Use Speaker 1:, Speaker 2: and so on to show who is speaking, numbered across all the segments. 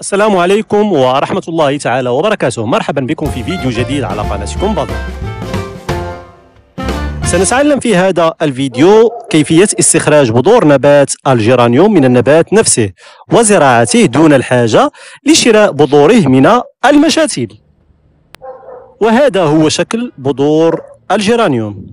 Speaker 1: السلام عليكم ورحمة الله تعالى وبركاته مرحبا بكم في فيديو جديد على قناتكم بدر سنتعلم في هذا الفيديو كيفية استخراج بذور نبات الجيرانيوم من النبات نفسه وزراعته دون الحاجة لشراء بذوره من المشاتل وهذا هو شكل بذور الجيرانيوم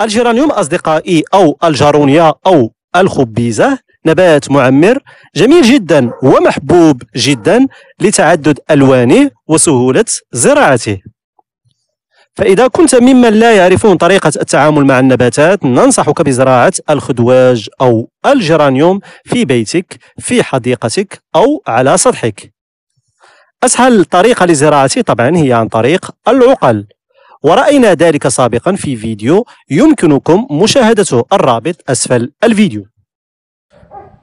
Speaker 1: الجيرانيوم أصدقائي أو الجارونيا أو الخبيزة نبات معمر جميل جدا ومحبوب جدا لتعدد ألوانه وسهولة زراعته فإذا كنت ممن لا يعرفون طريقة التعامل مع النباتات ننصحك بزراعة الخدواج أو الجرانيوم في بيتك في حديقتك أو على سطحك أسهل طريقة لزراعته طبعا هي عن طريق العقل ورأينا ذلك سابقا في فيديو يمكنكم مشاهدته الرابط أسفل الفيديو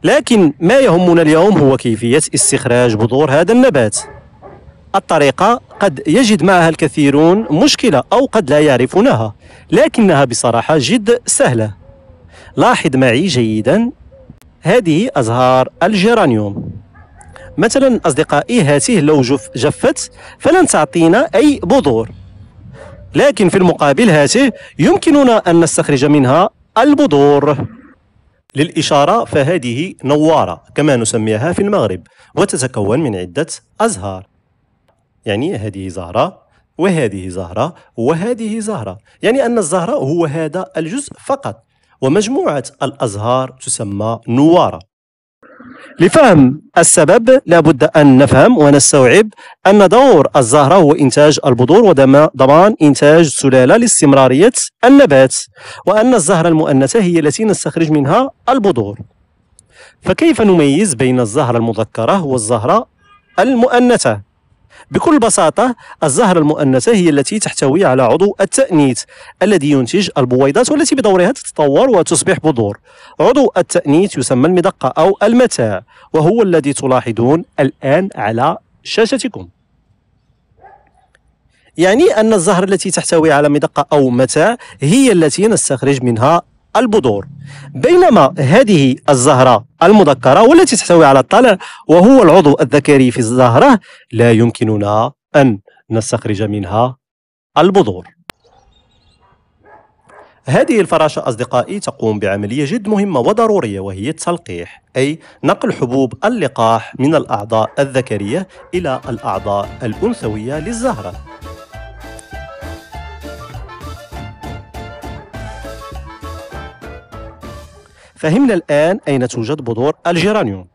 Speaker 1: لكن ما يهمنا اليوم هو كيفية استخراج بذور هذا النبات الطريقة قد يجد معها الكثيرون مشكلة أو قد لا يعرفونها لكنها بصراحة جد سهلة لاحظ معي جيدا هذه أزهار الجيرانيوم مثلا أصدقائي هاته لو جف جفت فلن تعطينا أي بذور لكن في المقابل هاته يمكننا أن نستخرج منها البذور للإشارة فهذه نوارة كما نسميها في المغرب وتتكون من عدة أزهار يعني هذه زهرة وهذه زهرة وهذه زهرة يعني أن الزهرة هو هذا الجزء فقط ومجموعة الأزهار تسمى نوارة لفهم السبب لابد أن نفهم ونستوعب أن دور الزهرة هو إنتاج البذور وضمان إنتاج سلالة لاستمرارية النبات وأن الزهرة المؤنثة هي التي نستخرج منها البذور فكيف نميز بين الزهرة المذكرة والزهرة المؤنثة بكل بساطة الزهرة المؤنثة هي التي تحتوي على عضو التأنيث الذي ينتج البويضات والتي بدورها تتطور وتصبح بذور عضو التأنيث يسمى المدقة أو المتاع وهو الذي تلاحظون الآن على شاشتكم يعني أن الزهرة التي تحتوي على مدقة أو متاع هي التي نستخرج منها البذور بينما هذه الزهرة المذكرة والتي تحتوي على الطلع وهو العضو الذكري في الزهرة لا يمكننا أن نستخرج منها البذور هذه الفراشة أصدقائي تقوم بعملية جد مهمة وضرورية وهي التلقيح أي نقل حبوب اللقاح من الأعضاء الذكرية إلى الأعضاء الأنثوية للزهرة فهمنا الآن أين توجد بذور الجيرانيوم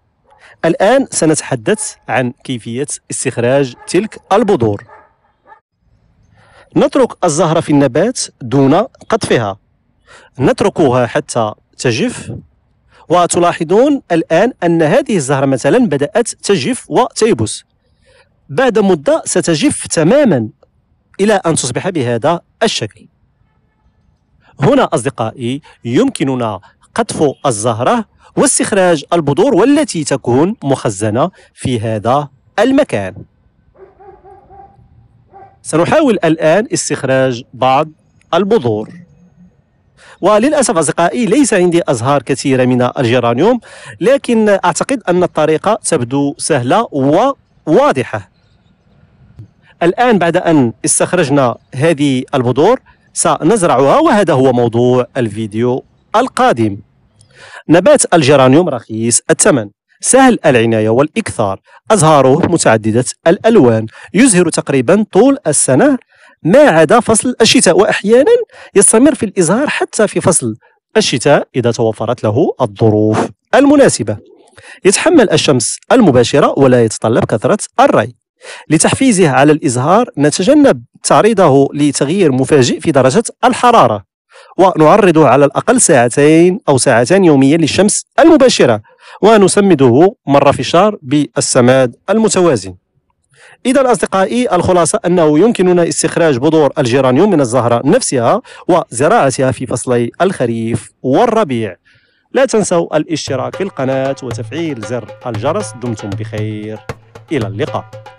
Speaker 1: الآن سنتحدث عن كيفية استخراج تلك البذور نترك الزهرة في النبات دون قطفها نتركها حتى تجف وتلاحظون الآن أن هذه الزهرة مثلا بدأت تجف وتيبس بعد مدة ستجف تماما إلى أن تصبح بهذا الشكل هنا أصدقائي يمكننا قطف الزهرة واستخراج البذور والتي تكون مخزنة في هذا المكان سنحاول الآن استخراج بعض البذور وللأسف أصدقائي ليس عندي أزهار كثيرة من الجيرانيوم لكن أعتقد أن الطريقة تبدو سهلة وواضحة الآن بعد أن استخرجنا هذه البذور سنزرعها وهذا هو موضوع الفيديو القادم نبات الجرانيوم رخيص الثمن سهل العناية والإكثار أزهاره متعددة الألوان يزهر تقريبا طول السنة ما عدا فصل الشتاء وأحيانا يستمر في الإزهار حتى في فصل الشتاء إذا توفرت له الظروف المناسبة يتحمل الشمس المباشرة ولا يتطلب كثرة الري لتحفيزه على الإزهار نتجنب تعريضه لتغيير مفاجئ في درجة الحرارة ونعرضه على الأقل ساعتين أو ساعتان يوميا للشمس المباشرة ونسمده مرة في الشهر بالسماد المتوازن إذا أصدقائي الخلاصة أنه يمكننا استخراج بذور الجيرانيوم من الزهرة نفسها وزراعتها في فصلي الخريف والربيع لا تنسوا الاشتراك في القناة وتفعيل زر الجرس دمتم بخير إلى اللقاء